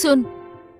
सुन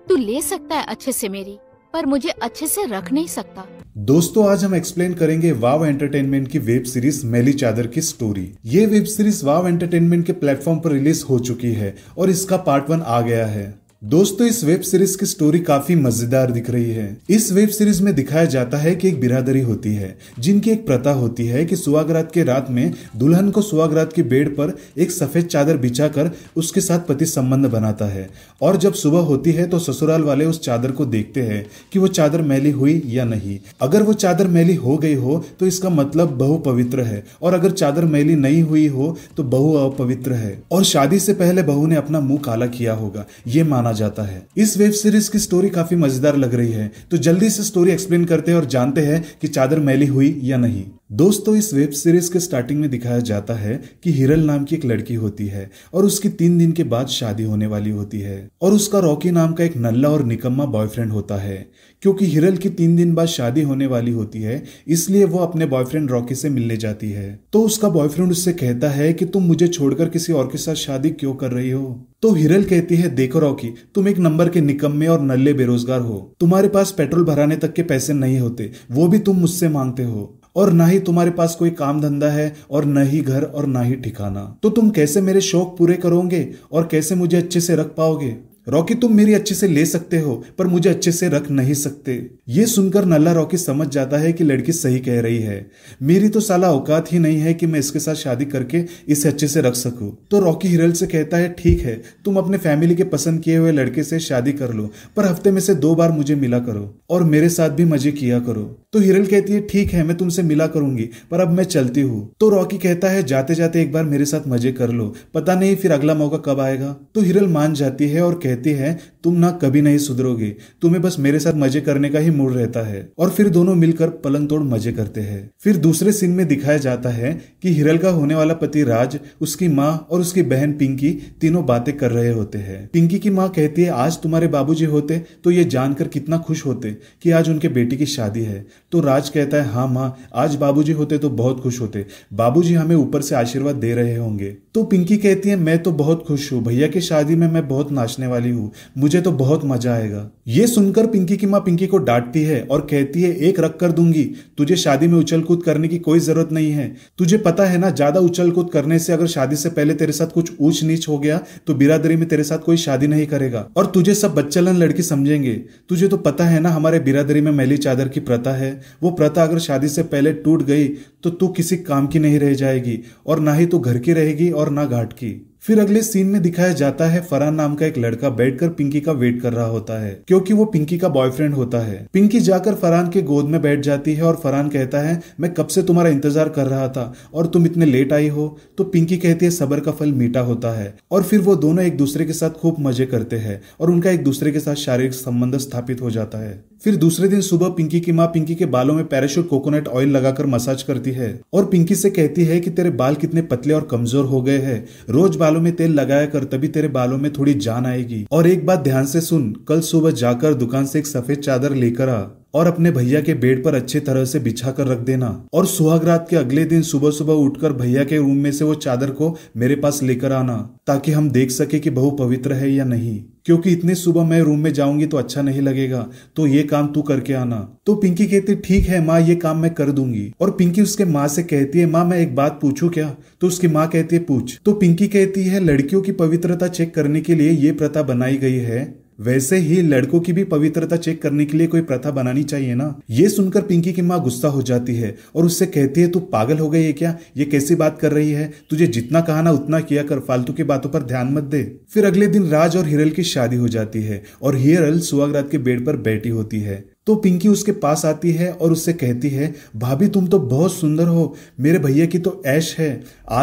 तू ले सकता है अच्छे से मेरी पर मुझे अच्छे से रख नहीं सकता दोस्तों आज हम एक्सप्लेन करेंगे वाव एंटरटेनमेंट की वेब सीरीज मेली चादर की स्टोरी ये वेब सीरीज वाव एंटरटेनमेंट के प्लेटफॉर्म पर रिलीज हो चुकी है और इसका पार्ट वन आ गया है दोस्तों इस वेब सीरीज की स्टोरी काफी मजेदार दिख रही है इस वेब सीरीज में दिखाया जाता है कि एक बिरादरी होती है जिनकी एक प्रथा होती है कि सुहागरात के रात में दुल्हन को सुहागरात के बेड पर एक सफेद चादर बिछाकर उसके साथ पति संबंध बनाता है और जब सुबह होती है तो ससुराल वाले उस चादर को देखते हैं कि वो चादर मैली हुई या नहीं अगर वो चादर मैली हो गई हो तो इसका मतलब बहु पवित्र है और अगर चादर मैली नहीं हुई हो तो बहु अपवित्र है और शादी से पहले बहू ने अपना मुंह काला किया होगा ये माना जाता है इस वेब सीरीज की स्टोरी काफी मजेदार लग रही है तो जल्दी से स्टोरी एक्सप्लेन करते हैं और जानते हैं कि चादर मैली हुई या नहीं दोस्तों इस वेब सीरीज के स्टार्टिंग में दिखाया जाता है कि हिरल नाम की एक लड़की होती है और उसकी तीन दिन के बाद शादी होने वाली होती है और उसका रॉकी नाम का एक नल्ला और निकम्मा बॉयफ्रेंड होता है क्योंकि हिरल की तीन दिन बाद शादी होने वाली होती है इसलिए वो अपने बॉयफ्रेंड रॉकी से मिलने जाती है तो उसका बॉयफ्रेंड उससे कहता है कि तुम मुझे छोड़कर किसी और के साथ शादी क्यों कर रही हो तो हिरल कहती है देखो रॉकी तुम एक नंबर के निकम्मे और नल्ले बेरोजगार हो तुम्हारे पास पेट्रोल भराने तक के पैसे नहीं होते वो भी तुम मुझसे मांगते हो और ना ही तुम्हारे पास कोई काम धंधा है और न ही घर और ना ही ठिकाना तो तुम कैसे मेरे शौक पूरे करोगे और कैसे मुझे अच्छे से रख पाओगे रॉकी तुम मेरी अच्छे से ले सकते हो पर मुझे अच्छे से रख नहीं सकते ये सुनकर नल्ला रॉकी समझ जाता है कि लड़की सही कह रही है मेरी तो साला औकात ही नहीं है कि मैं इसके साथ शादी करके इसे अच्छे से रख सकूं तो रॉकी हिरल से कहता है ठीक है तुम अपने फैमिली के पसंद किए हुए लड़के से शादी कर लो पर हफ्ते में से दो बार मुझे मिला करो और मेरे साथ भी मजे किया करो तो हिरल कहती है ठीक है मैं तुमसे मिला करूंगी पर अब मैं चलती हूँ तो रॉकी कहता है जाते जाते एक बार मेरे साथ मजे कर लो पता नहीं फिर अगला मौका कब आएगा तो हिरल मान जाती है और कह कहती है तुम ना कभी नहीं सुधरोगे तुम्हें बस मेरे साथ मजे करने का ही मूड रहता है और फिर दोनों मिलकर पलंग तोड़ मजे करते हैं फिर दूसरे सीन में दिखाया जाता है कि हिरल का होने वाला पति राज उसकी माँ और उसकी बहन पिंकी तीनों बातें कर रहे होते हैं पिंकी की माँ कहती है आज तुम्हारे बाबूजी होते तो ये जानकर कितना खुश होते कि आज उनके बेटी की शादी है तो राज कहता है हाँ माँ आज बाबूजी होते तो बहुत खुश होते बाबूजी हमें ऊपर से आशीर्वाद दे रहे होंगे तो पिंकी कहती है मैं तो बहुत खुश हूँ भैया की शादी में मैं बहुत नाचने वाली वाली हूँ मुझे तो बहुत मजा आएगा ये सुनकर पिंकी की माँ पिंकी को डांटती है और कहती है एक रख कर दूंगी तुझे शादी में उछल कूद करने की कोई जरूरत नहीं है तुझे पता है ना ज्यादा उछल कूद करने से अगर शादी से पहले तेरे साथ कुछ ऊंच नीच हो गया तो बिरादरी में तेरे साथ कोई शादी नहीं करेगा और तुझे सब बच्चलन लड़की समझेंगे तुझे तो पता है ना हमारे बिरादरी में मैली चादर की प्रथा है वो प्रथा अगर शादी से पहले टूट गई तो तू किसी काम की नहीं रह जाएगी और ना ही तू घर की रहेगी और ना घाट की फिर अगले सीन में दिखाया जाता है फरहान नाम का एक लड़का बैठकर पिंकी का वेट कर रहा होता है क्योंकि वो पिंकी का बॉयफ्रेंड होता है पिंकी जाकर फरहान के गोद में बैठ जाती है और फरहान कहता है मैं कब से तुम्हारा इंतजार कर रहा था और तुम इतने लेट आई हो तो पिंकी कहती है सबर का फल मीठा होता है और फिर वो दोनों एक दूसरे के साथ खूब मजे करते हैं और उनका एक दूसरे के साथ शारीरिक संबंध स्थापित हो जाता है फिर दूसरे दिन सुबह पिंकी की माँ पिंकी के बालों में पैराशूट कोकोनट ऑयल लगाकर मसाज करती है और पिंकी से कहती है कि तेरे बाल कितने पतले और कमजोर हो गए हैं रोज बाल बालों में तेल लगाया कर तभी तेरे बालों में थोड़ी जान आएगी और एक बात ध्यान से सुन कल सुबह जाकर दुकान से एक सफेद चादर लेकर आ और अपने भैया के बेड पर अच्छे तरह से बिछा कर रख देना और सुहाग रात के अगले दिन सुबह सुबह उठकर भैया के रूम में से वो चादर को मेरे पास लेकर आना ताकि हम देख सके कि बहु पवित्र है या नहीं क्योंकि इतनी सुबह मैं रूम में जाऊंगी तो अच्छा नहीं लगेगा तो ये काम तू करके आना तो पिंकी कहती ठीक है माँ ये काम मैं कर दूंगी और पिंकी उसके माँ से कहती है माँ मैं एक बात पूछू क्या तो उसकी माँ कहती है पूछ तो पिंकी कहती है लड़कियों की पवित्रता चेक करने के लिए ये प्रथा बनाई गई है वैसे ही लड़कों की भी पवित्रता चेक करने के लिए कोई प्रथा बनानी चाहिए ना ये सुनकर पिंकी की माँ गुस्सा हो जाती है और उससे कहती है तू पागल हो गई है क्या ये कैसी बात कर रही है तुझे जितना कहा ना उतना किया कर फालतू की बातों पर ध्यान मत दे फिर अगले दिन राज और हिरल की शादी हो जाती है और हिरल सुहागरात के बेड पर बैठी होती है तो पिंकी उसके पास आती है और उससे कहती है भाभी तुम तो बहुत सुंदर हो मेरे भैया की तो ऐश है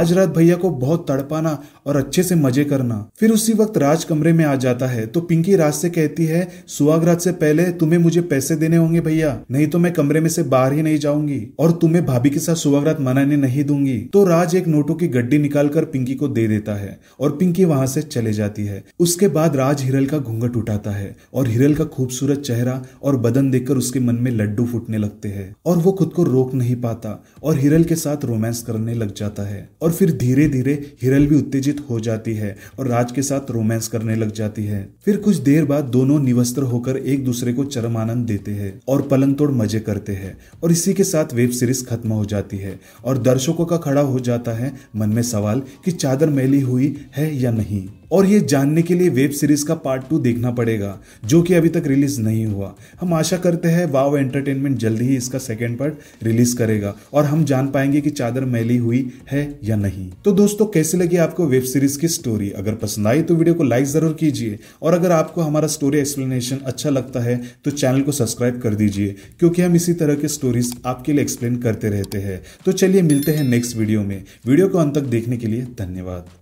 आज रात भैया को बहुत तड़पाना और अच्छे से मजे करना फिर उसी वक्त राज कमरे में आ जाता है तो पिंकी राज से कहती है सुहाग रात से पहले तुम्हें मुझे पैसे देने होंगे भैया नहीं तो मैं कमरे में से बाहर ही नहीं जाऊंगी और तुम्हें भाभी के साथ सुहाग रात मनाने नहीं दूंगी तो राज एक नोटों की गड्डी निकाल कर पिंकी को दे देता है और पिंकी वहां से चले जाती है उसके बाद राज हिरल का घूंघट उठाता है और हिरल का खूबसूरत चेहरा और बदन देखकर उसके मन में लड्डू फूटने लगते हैं और वो खुद को रोक नहीं पाता और हिरल के साथ रोमांस करने लग जाता है और फिर धीरे धीरे हिरल भी उत्तेजित हो जाती है और राज के साथ रोमांस करने लग जाती है फिर कुछ देर बाद दोनों निवस्त्र होकर एक दूसरे को चरम आनंद देते हैं और पलंग तोड़ मजे करते हैं और इसी के साथ वेब सीरीज खत्म हो जाती है और दर्शकों का खड़ा हो जाता है मन में सवाल कि चादर मैली हुई है या नहीं और ये जानने के लिए वेब सीरीज का पार्ट टू देखना पड़ेगा जो कि अभी तक रिलीज नहीं हुआ हम आशा करते हैं वाव एंटरटेनमेंट जल्दी ही इसका सेकेंड पार्ट रिलीज करेगा और हम जान पाएंगे कि चादर मैली हुई है या नहीं तो दोस्तों कैसे लगी आपको वेब सीरीज की स्टोरी अगर पसंद आई तो वीडियो को लाइक जरूर कीजिए और अगर आपको हमारा स्टोरी एक्सप्लेनेशन अच्छा लगता है तो चैनल को सब्सक्राइब कर दीजिए क्योंकि हम इसी तरह के स्टोरीज आपके लिए एक्सप्लेन करते रहते हैं तो चलिए मिलते हैं नेक्स्ट वीडियो में वीडियो को अंत तक देखने के लिए धन्यवाद